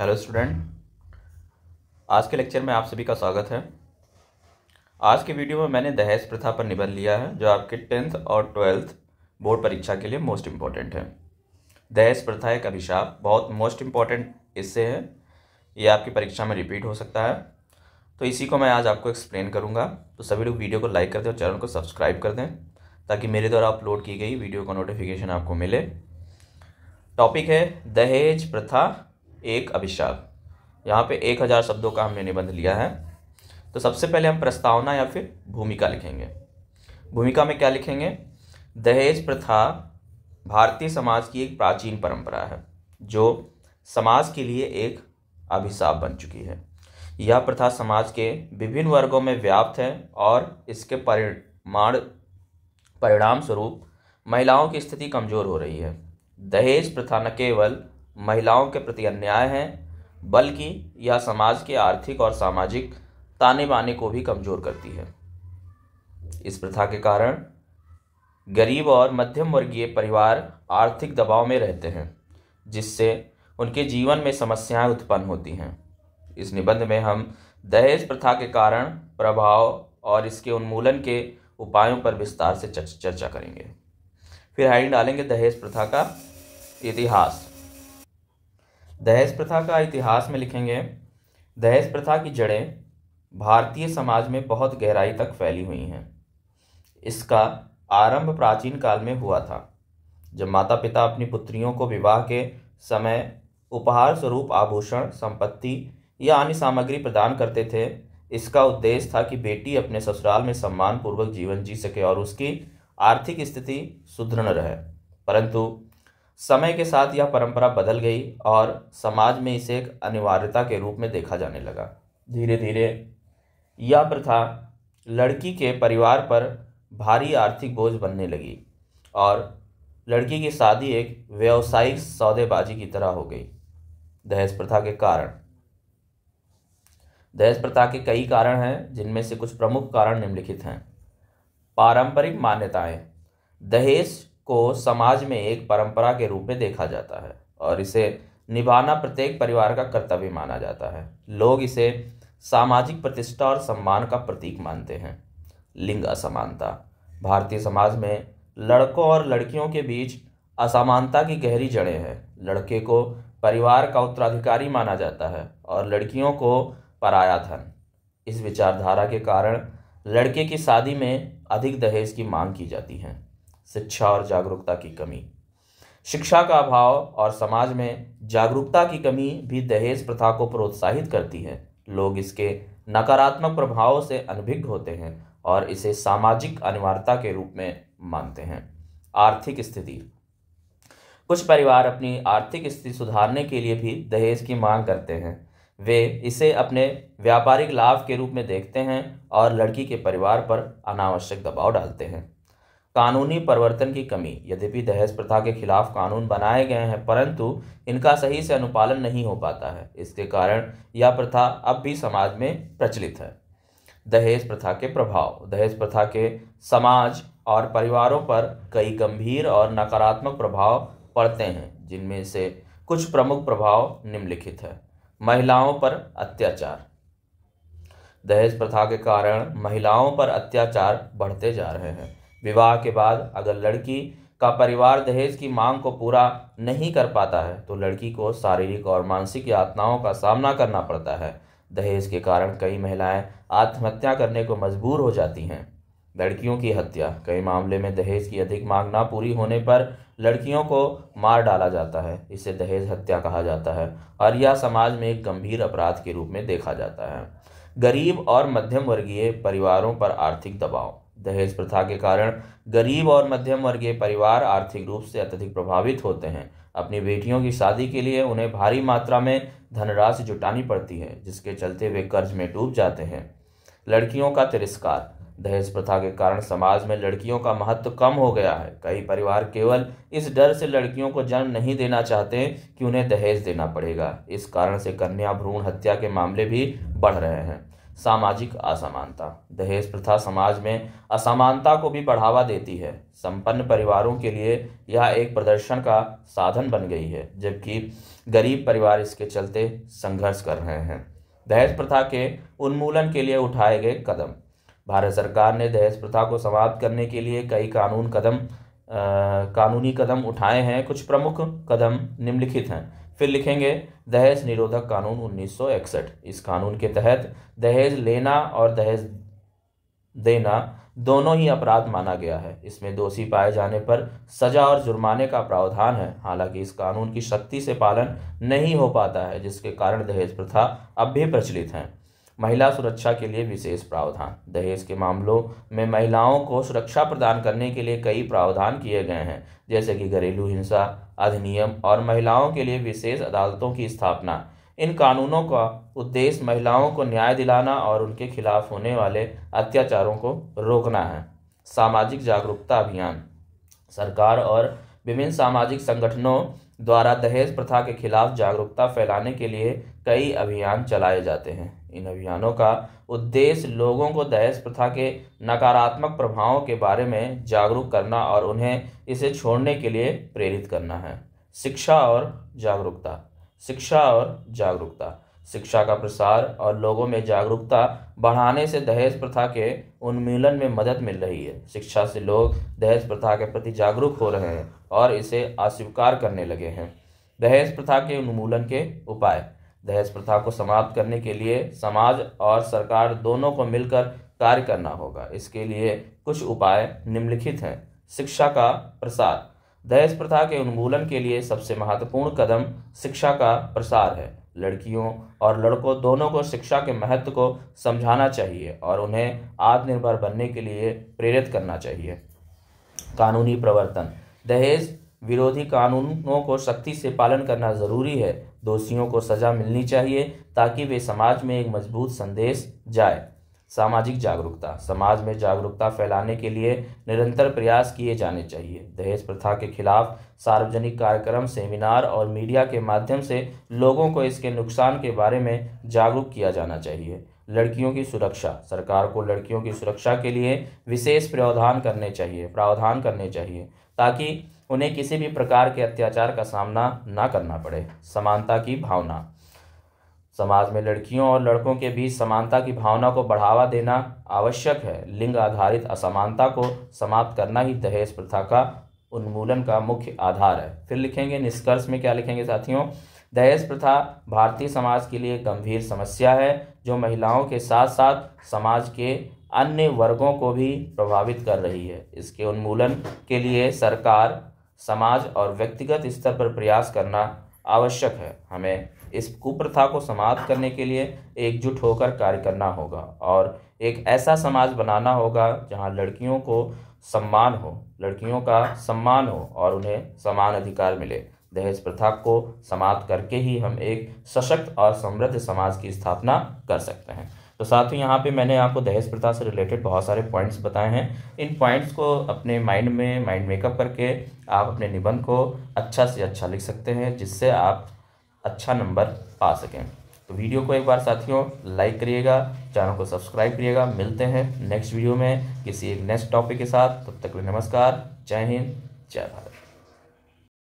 hello student आज के lecture में आप सभी का स्वागत है आज के वीडियो में मैंने दहेज प्रथा पर निबंध लिया है जो आपके टेंथ और ट्वेल्थ बोर्ड परीक्षा के लिए मोस्ट इम्पॉर्टेंट है दहेज प्रथा एक अभिशाप बहुत मोस्ट इम्पॉर्टेंट इससे है ये आपकी परीक्षा में रिपीट हो सकता है तो इसी को मैं आज आपको एक्सप्लेन करूँगा तो सभी लोग वीडियो को लाइक कर दें और चैनल को सब्सक्राइब कर दें ताकि मेरे द्वारा अपलोड की गई वीडियो का नोटिफिकेशन आपको मिले टॉपिक है दहेज प्रथा एक अभिशाप यहाँ पे एक हज़ार शब्दों का हमने निबंध लिया है तो सबसे पहले हम प्रस्तावना या फिर भूमिका लिखेंगे भूमिका में क्या लिखेंगे दहेज प्रथा भारतीय समाज की एक प्राचीन परंपरा है जो समाज के लिए एक अभिशाप बन चुकी है यह प्रथा समाज के विभिन्न वर्गों में व्याप्त है और इसके परिमाण परिणाम स्वरूप महिलाओं की स्थिति कमज़ोर हो रही है दहेज प्रथा न केवल महिलाओं के प्रति अन्याय है बल्कि यह समाज के आर्थिक और सामाजिक ताने बाने को भी कमज़ोर करती है इस प्रथा के कारण गरीब और मध्यम वर्गीय परिवार आर्थिक दबाव में रहते हैं जिससे उनके जीवन में समस्याएं उत्पन्न होती हैं इस निबंध में हम दहेज प्रथा के कारण प्रभाव और इसके उन्मूलन के उपायों पर विस्तार से चर्चा करेंगे फिर हाई डालेंगे दहेज प्रथा का इतिहास दहेज प्रथा का इतिहास में लिखेंगे दहेज प्रथा की जड़ें भारतीय समाज में बहुत गहराई तक फैली हुई हैं इसका आरंभ प्राचीन काल में हुआ था जब माता पिता अपनी पुत्रियों को विवाह के समय उपहार स्वरूप आभूषण संपत्ति या अन्य सामग्री प्रदान करते थे इसका उद्देश्य था कि बेटी अपने ससुराल में सम्मानपूर्वक जीवन जी सके और उसकी आर्थिक स्थिति सुदृढ़ रहे परंतु समय के साथ यह परंपरा बदल गई और समाज में इसे एक अनिवार्यता के रूप में देखा जाने लगा धीरे धीरे यह प्रथा लड़की के परिवार पर भारी आर्थिक बोझ बनने लगी और लड़की की शादी एक व्यावसायिक सौदेबाजी की तरह हो गई दहेज प्रथा के कारण दहेज प्रथा के कई कारण हैं जिनमें से कुछ प्रमुख कारण निम्नलिखित हैं पारंपरिक मान्यताएं दहेज को समाज में एक परंपरा के रूप में देखा जाता है और इसे निभाना प्रत्येक परिवार का कर्तव्य माना जाता है लोग इसे सामाजिक प्रतिष्ठा और सम्मान का प्रतीक मानते हैं लिंग असमानता भारतीय समाज में लड़कों और लड़कियों के बीच असमानता की गहरी जड़ें हैं लड़के को परिवार का उत्तराधिकारी माना जाता है और लड़कियों को पराया धन इस विचारधारा के कारण लड़के की शादी में अधिक दहेज की मांग की जाती है शिक्षा और जागरूकता की कमी शिक्षा का अभाव और समाज में जागरूकता की कमी भी दहेज प्रथा को प्रोत्साहित करती है लोग इसके नकारात्मक प्रभावों से अनभिज्ञ होते हैं और इसे सामाजिक अनिवार्यता के रूप में मानते हैं आर्थिक स्थिति कुछ परिवार अपनी आर्थिक स्थिति सुधारने के लिए भी दहेज की मांग करते हैं वे इसे अपने व्यापारिक लाभ के रूप में देखते हैं और लड़की के परिवार पर अनावश्यक दबाव डालते हैं कानूनी परिवर्तन की कमी यद्यपि दहेज प्रथा के खिलाफ कानून बनाए गए हैं परंतु इनका सही से अनुपालन नहीं हो पाता है इसके कारण यह प्रथा अब भी समाज में प्रचलित है दहेज प्रथा के प्रभाव दहेज प्रथा के समाज और परिवारों पर कई गंभीर और नकारात्मक प्रभाव पड़ते हैं जिनमें से कुछ प्रमुख प्रभाव निम्नलिखित है महिलाओं पर अत्याचार दहेज प्रथा के कारण महिलाओं पर अत्याचार बढ़ते जा रहे हैं विवाह के बाद अगर लड़की का परिवार दहेज की मांग को पूरा नहीं कर पाता है तो लड़की को शारीरिक और मानसिक यातनाओं का सामना करना पड़ता है दहेज के कारण कई महिलाएं आत्महत्या करने को मजबूर हो जाती हैं लड़कियों की हत्या कई मामले में दहेज की अधिक मांग ना पूरी होने पर लड़कियों को मार डाला जाता है इसे दहेज हत्या कहा जाता है और यह समाज में एक गंभीर अपराध के रूप में देखा जाता है गरीब और मध्यम वर्गीय परिवारों पर आर्थिक दबाव दहेज प्रथा के कारण गरीब और मध्यम वर्गीय परिवार आर्थिक रूप से अत्यधिक प्रभावित होते हैं अपनी बेटियों की शादी के लिए उन्हें भारी मात्रा में धनराशि जुटानी पड़ती है जिसके चलते वे कर्ज में डूब जाते हैं लड़कियों का तिरस्कार दहेज प्रथा के कारण समाज में लड़कियों का महत्व कम हो गया है कई परिवार केवल इस डर से लड़कियों को जन्म नहीं देना चाहते कि उन्हें दहेज देना पड़ेगा इस कारण से कन्या भ्रूण हत्या के मामले भी बढ़ रहे हैं सामाजिक असमानता दहेज प्रथा समाज में असमानता को भी बढ़ावा देती है संपन्न परिवारों के लिए यह एक प्रदर्शन का साधन बन गई है जबकि गरीब परिवार इसके चलते संघर्ष कर रहे हैं दहेज प्रथा के उन्मूलन के लिए उठाए गए कदम भारत सरकार ने दहेज प्रथा को समाप्त करने के लिए कई कानून कदम आ, कानूनी कदम उठाए हैं कुछ प्रमुख कदम निम्नलिखित हैं फिर लिखेंगे दहेज निरोधक कानून 1961 इस कानून के तहत दहेज लेना और दहेज देना दोनों ही अपराध माना गया है इसमें दोषी पाए जाने पर सजा और जुर्माने का प्रावधान है हालांकि इस कानून की शक्ति से पालन नहीं हो पाता है जिसके कारण दहेज प्रथा अब भी प्रचलित हैं महिला सुरक्षा के लिए विशेष प्रावधान दहेज के मामलों में महिलाओं को सुरक्षा प्रदान करने के लिए कई प्रावधान किए गए हैं जैसे कि घरेलू हिंसा अधिनियम और महिलाओं के लिए विशेष अदालतों की स्थापना इन कानूनों का उद्देश्य महिलाओं को न्याय दिलाना और उनके खिलाफ होने वाले अत्याचारों को रोकना है सामाजिक जागरूकता अभियान सरकार और विभिन्न सामाजिक संगठनों द्वारा दहेज प्रथा के खिलाफ जागरूकता फैलाने के लिए कई अभियान चलाए जाते हैं इन अभियानों का उद्देश्य लोगों को दहेज प्रथा के नकारात्मक प्रभावों के बारे में जागरूक करना और उन्हें इसे छोड़ने के लिए प्रेरित करना है शिक्षा और जागरूकता शिक्षा और जागरूकता शिक्षा का प्रसार और लोगों में जागरूकता बढ़ाने से दहेज प्रथा के उन्मूलन में मदद मिल रही है शिक्षा से लोग दहेज प्रथा के प्रति जागरूक हो रहे हैं और इसे अस्वीकार करने लगे हैं दहेज प्रथा के उन्मूलन के उपाय दहेज प्रथा को समाप्त करने के लिए समाज और सरकार दोनों को मिलकर कार्य करना होगा इसके लिए कुछ उपाय निम्नलिखित हैं शिक्षा का प्रसार दहेज प्रथा के उन्मूलन के लिए सबसे महत्वपूर्ण कदम शिक्षा का प्रसार है लड़कियों और लड़कों दोनों को शिक्षा के महत्व को समझाना चाहिए और उन्हें आत्मनिर्भर बनने के लिए प्रेरित करना चाहिए कानूनी प्रवर्तन दहेज विरोधी कानूनों को सख्ती से पालन करना ज़रूरी है दोषियों को सज़ा मिलनी चाहिए ताकि वे समाज में एक मजबूत संदेश जाए सामाजिक जागरूकता समाज में जागरूकता फैलाने के लिए निरंतर प्रयास किए जाने चाहिए दहेज प्रथा के खिलाफ सार्वजनिक कार्यक्रम सेमिनार और मीडिया के माध्यम से लोगों को इसके नुकसान के बारे में जागरूक किया जाना चाहिए लड़कियों की सुरक्षा सरकार को लड़कियों की सुरक्षा के लिए विशेष प्रावधान करने चाहिए प्रावधान करने चाहिए ताकि उन्हें किसी भी प्रकार के अत्याचार का सामना ना करना पड़े समानता की भावना समाज में लड़कियों और लड़कों के बीच समानता की भावना को बढ़ावा देना आवश्यक है लिंग आधारित असमानता को समाप्त करना ही दहेज प्रथा का उन्मूलन का मुख्य आधार है फिर लिखेंगे निष्कर्ष में क्या लिखेंगे साथियों दहेज प्रथा भारतीय समाज के लिए गंभीर समस्या है जो महिलाओं के साथ साथ समाज के अन्य वर्गों को भी प्रभावित कर रही है इसके उन्मूलन के लिए सरकार समाज और व्यक्तिगत स्तर पर प्रयास करना आवश्यक है हमें इस कुप्रथा को समाप्त करने के लिए एकजुट होकर कार्य करना होगा और एक ऐसा समाज बनाना होगा जहां लड़कियों को सम्मान हो लड़कियों का सम्मान हो और उन्हें समान अधिकार मिले दहेज प्रथा को समाप्त करके ही हम एक सशक्त और समृद्ध समाज की स्थापना कर सकते हैं तो साथ ही यहाँ पे मैंने आपको दहेज प्रथा से रिलेटेड बहुत सारे पॉइंट्स बताए हैं इन पॉइंट्स को अपने माइंड में माइंड मेकअप करके आप अपने निबंध को अच्छा से अच्छा लिख सकते हैं जिससे आप अच्छा नंबर पा सकें तो वीडियो को एक बार साथियों लाइक करिएगा चैनल को सब्सक्राइब करिएगा मिलते हैं नेक्स्ट वीडियो में किसी एक नेक्स्ट टॉपिक के साथ तब तक नमस्कार जय हिंद जय भारत